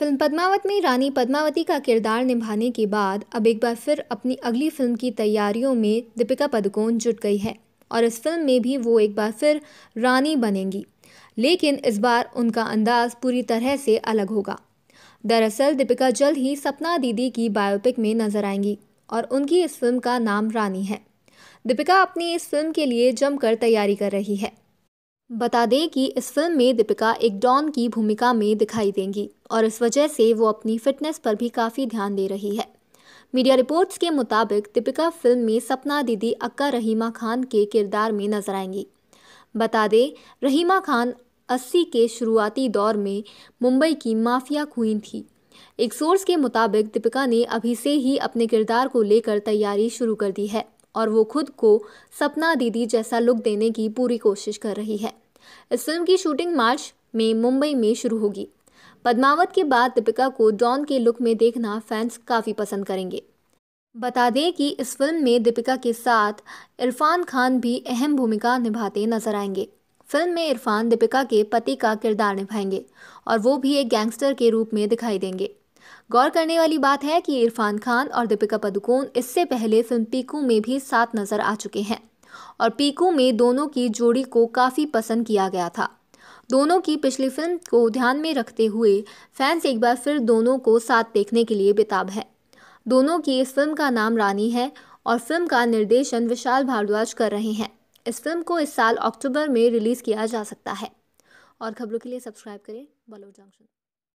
film Padmaavat में रानी पद्मावती का किरदार निभाने के बाद अब एक बार फिर अपनी अगली फिल्म की तैयारियों में दीपिका पदुकोण जुट गई है और इस फिल्म में भी वो एक बार फिर रानी बनेंगी लेकिन इस बार उनका अंदाज पूरी तरह से अलग होगा दरअसल दीपिका जल्द ही सपना दीदी की बायोपिक में नजर आएंगी और उनकी इस फिल्म का नाम रानी है दीपिका अपनी इस फिल्म के लिए जमकर तैयारी कर रही है बता दें कि इस फिल्म में दीपिका एक डॉन की भूमिका में दिखाई देंगी और इस वजह से वो अपनी फिटनेस पर भी काफ़ी ध्यान दे रही है मीडिया रिपोर्ट्स के मुताबिक दीपिका फिल्म में सपना दीदी अक्का रहीमा खान के किरदार में नजर आएंगी बता दें रहीमा खान 80 के शुरुआती दौर में मुंबई की माफिया क्वीन थी एक सोर्स के मुताबिक दीपिका ने अभी से ही अपने किरदार को लेकर तैयारी शुरू कर दी है और वो खुद को सपना दीदी जैसा लुक देने की पूरी कोशिश कर रही है इस फिल्म की शूटिंग मार्च में मुंबई में शुरू होगी पद्मावत के बाद दीपिका को डॉन के लुक में देखना फैंस काफ़ी पसंद करेंगे बता दें कि इस फिल्म में दीपिका के साथ इरफान खान भी अहम भूमिका निभाते नजर आएंगे फिल्म में इरफान दीपिका के पति का किरदार निभाएंगे और वो भी एक गैंगस्टर के रूप में दिखाई देंगे गौर करने वाली बात है कि इरफान खान और दीपिका पदुकोण इससे पहले फिल्म पीकू में भी साथ नजर आ चुके हैं और पीकू में दोनों की जोड़ी को काफ़ी पसंद किया गया था दोनों की पिछली फिल्म को ध्यान में रखते हुए फैंस एक बार फिर दोनों को साथ देखने के लिए बेताब है दोनों की इस फिल्म का नाम रानी है और फिल्म का निर्देशन विशाल भारद्वाज कर रहे हैं इस फिल्म को इस साल अक्टूबर में रिलीज़ किया जा सकता है और खबरों के लिए सब्सक्राइब करें बॉलीवुड जंक्शन